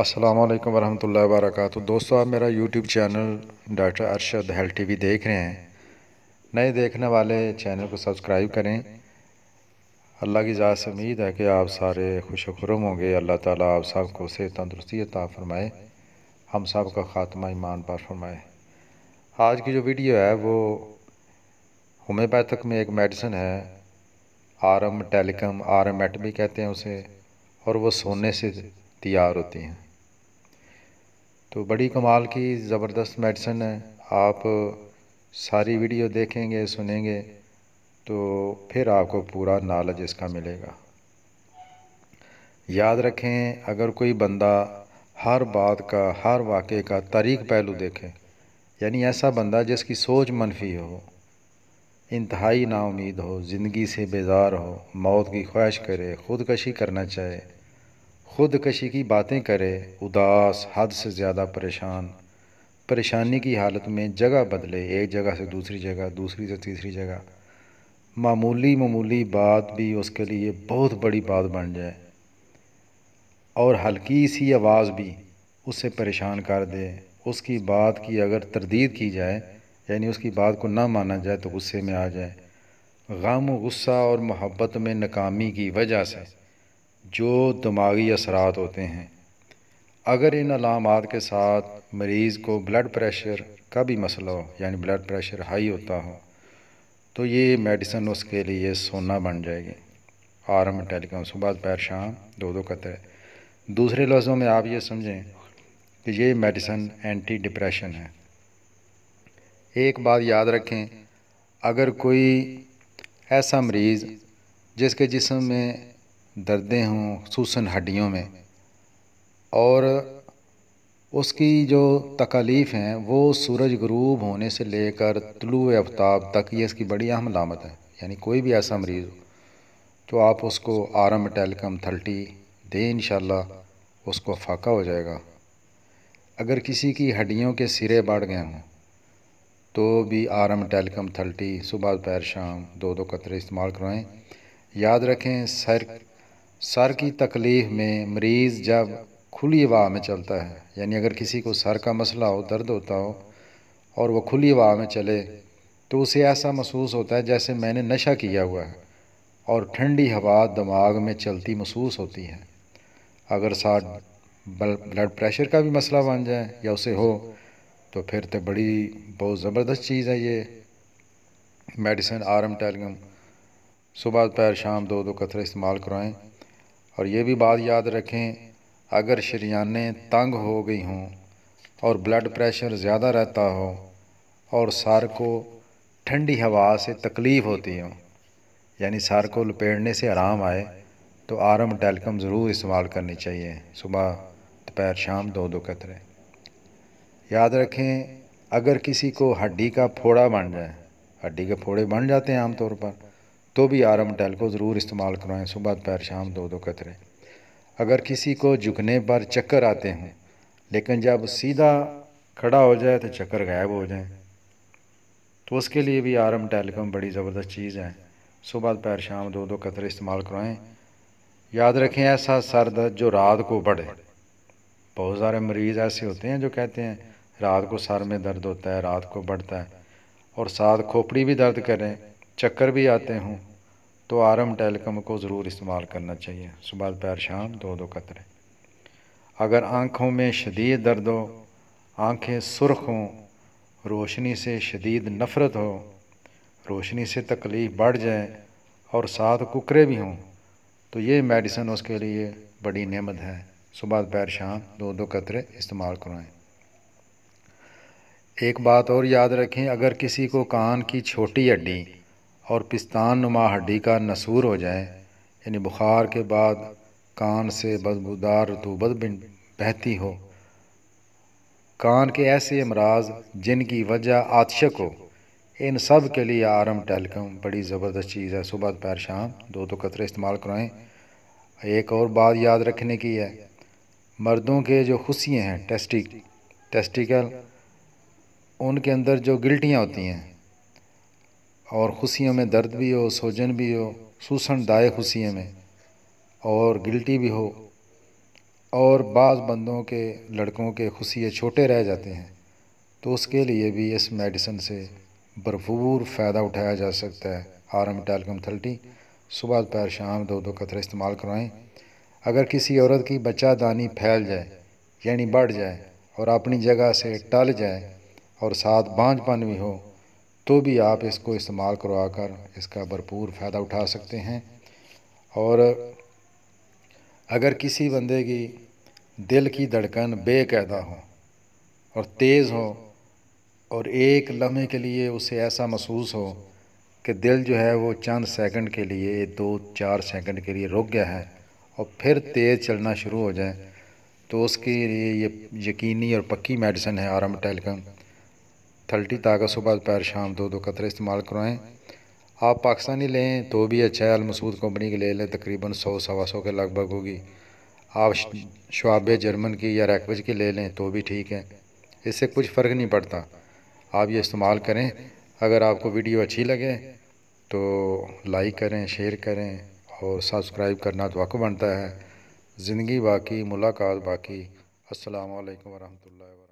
अस्सलाम वालेकुम वरहमतुल्लाहि वबरकत दोस्तों आप मेरा YouTube channel doctor Arshad health TV देख रहे हैं नए देखने वाले चैनल को सब्सक्राइब करें अल्लाह की ज़ात से उम्मीद है कि आप सारे खुश खुरम होंगे अल्लाह ताला आप सब को से तंदरुस्ती अता फरमाए हम सब का ख़ात्मा ईमान पर फरमाए आज की जो वीडियो है वो होम्योपैथिक में एक मेडिसिन है आरम टेलिकम आरम एटमी कहते हैं उसे और वो सोने से तैयार होती हैं तो बड़ी कमाल की ज़बरदस्त मेडिसन है आप सारी वीडियो देखेंगे सुनेंगे तो फिर आपको पूरा नॉलेज इसका मिलेगा याद रखें अगर कोई बंदा हर बात का हर वाक़े का तारीख पहलू देखे यानी ऐसा बंदा जिसकी सोच मनफी हो इंतहाई नाउमीद हो ज़िंदगी से बेजार हो मौत की ख्वाहिश करे ख़ुदकशी करना चाहे खुदकशी की बातें करे उदास हद से ज़्यादा परेशान परेशानी की हालत में जगह बदले एक जगह से दूसरी जगह दूसरी से तीसरी जगह मामूली मामूली बात भी उसके लिए बहुत बड़ी बात बन जाए और हल्की सी आवाज़ भी उससे परेशान कर दे उसकी बात की अगर तरदीद की जाए यानी उसकी बात को ना माना जाए तो गुस्से में आ जाए गम गुस्सा और मोहब्बत में नाकामी की वजह से जो दिमागी असरात होते हैं अगर इन अलामत के साथ मरीज़ को ब्लड प्रेशर का भी मसला हो यानी ब्लड प्रेशर हाई होता हो तो ये मेडिसन उसके लिए सोना बन जाएगी आराम टेलीकॉम सुबह दोपहर शाम दो दो कतरे दूसरे लफ्ज़ों में आप ये समझें कि ये मेडिसन एंटी डिप्रेशन है एक बात याद रखें अगर कोई ऐसा मरीज़ जिसके जिसम में दर्दें हों खूस हड्डियों में और उसकी जो तकालीफ़ हैं वो सूरज गरूब होने से लेकर तलु आफ्ताब तक ये इसकी बड़ी अहम लामत है यानी कोई भी ऐसा मरीज़ हो तो आप उसको आरम टेलकम थर्टी दें इन उसको फाका हो जाएगा अगर किसी की हड्डियों के सिरे बढ़ गए हों तो भी आरम टेलकम थर्टी सुबह दोपहर शाम दो दो कतरे इस्तेमाल करवाएँ याद रखें सर सर की तकलीफ़ में मरीज़ जब खुली हवा में चलता है यानी अगर किसी को सर का मसला हो दर्द होता हो और वह खुली हवा में चले तो उसे ऐसा महसूस होता है जैसे मैंने नशा किया हुआ है और ठंडी हवा दिमाग में चलती महसूस होती है अगर साथ ब्लड प्रेशर का भी मसला बन जाए या उसे हो तो फिर तो बड़ी बहुत ज़बरदस्त चीज़ है ये मेडिसिन आरम टेलगम सुबह पैर शाम दो दो कतरे इस्तेमाल कराएँ और ये भी बात याद रखें अगर शरियाने तंग हो गई हों और ब्लड प्रेशर ज़्यादा रहता हो और सर को ठंडी हवा से तकलीफ़ होती हो यानी सर को लपेटने से आराम आए तो आरम टेलकम ज़रूर इस्तेमाल करनी चाहिए सुबह दोपहर शाम दो दो कतरे याद रखें अगर किसी को हड्डी का फोड़ा बन जाए हड्डी के फोड़े बन जाते हैं आमतौर पर तो भी आराम टैल को ज़रूर इस्तेमाल करवाएं सुबह दोपहर शाम दो दो कतरे अगर किसी को झुकने पर चक्कर आते हों लेकिन जब सीधा खड़ा हो जाए तो चक्कर गायब हो जाए तो उसके लिए भी आरम टेलकॉम बड़ी ज़बरदस्त चीज़ है सुबह दोपहर शाम दो दो कतरे इस्तेमाल करवाएं याद रखें ऐसा सर दर्द जो रात को बढ़े बहुत सारे मरीज़ ऐसे होते हैं जो कहते हैं रात को सर में दर्द होता है रात को बढ़ता है और साथ खोपड़ी भी दर्द करें चक्कर भी आते हों तो आरम टेलकम को ज़रूर इस्तेमाल करना चाहिए सुबह दोपहर शाम दो दो कतरे अगर आँखों में शदीद दर्द हो आँखें सुरख हों रोशनी से शदीद नफ़रत हो रोशनी से तकलीफ़ बढ़ जाए और साथ कुकरे भी हों तो ये मेडिसन उसके लिए बड़ी नेमत है सुबह दोपहर शाम दो दो कतरे इस्तेमाल करवाएँ एक बात और याद रखें अगर किसी को कान की छोटी हड्डी और पिस्तान नुमा हड्डी का नसूर हो जाए यानी बुखार के बाद कान से बदबूदार रतूबत बहती हो कान के ऐसे अमराज जिनकी वजह आतशक हो इन सब के लिए आरम टहलकम बड़ी ज़बरदस्त चीज़ है सुबह दोपहर शाम दो तो कतरे इस्तेमाल कराएँ एक और बात याद रखने की है मर्दों के जो खुशियाँ हैं टेस्टिक टेस्टिकल उनके अंदर जो गिल्टियाँ होती हैं और खुशियों में दर्द भी हो सोजन भी हो सूसन दाए खुशियों में और गिल्टी भी हो और बाज़ बंदों के लड़कों के खुशिए छोटे रह जाते हैं तो उसके लिए भी इस मेडिसन से भरपूर फ़ायदा उठाया जा सकता है एम टैलकम थल्टी सुबह दोपहर शाम दो दो कतरे इस्तेमाल करवाएं अगर किसी औरत की बच्चा दानी फैल जाए यानी बढ़ जाए और अपनी जगह से टल जाए और साथ बांझपन भी हो तो भी आप इसको इस्तेमाल करवा कर इसका भरपूर फ़ायदा उठा सकते हैं और अगर किसी बंदे की दिल की धड़कन बेकैदा हो और तेज़ हो और एक लम्हे के लिए उसे ऐसा महसूस हो कि दिल जो है वो चंद सेकंड के लिए दो चार सेकंड के लिए रुक गया है और फिर तेज़ चलना शुरू हो जाए तो उसके लिए ये यकीनी और पक्की मेडिसिन है आराम टेलकम थल्टी ताकत सुबह दोपहर शाम दो दो कतरे इस्तेमाल करवाएँ आप पाकिस्तानी लें तो भी अच्छा है अलमसूद कंपनी के ले लें तकरीबन सौ सवा सौ के लगभग होगी आप शुआबे जर्मन की या रैकवेज की ले लें तो भी ठीक है इससे कुछ फ़र्क नहीं पड़ता आप ये इस्तेमाल करें अगर आपको वीडियो अच्छी लगे तो लाइक करें शेयर करें और सब्सक्राइब करना तो हक बनता है ज़िंदगी बाकी मुलाकात बाकी असल वरहमल वर्क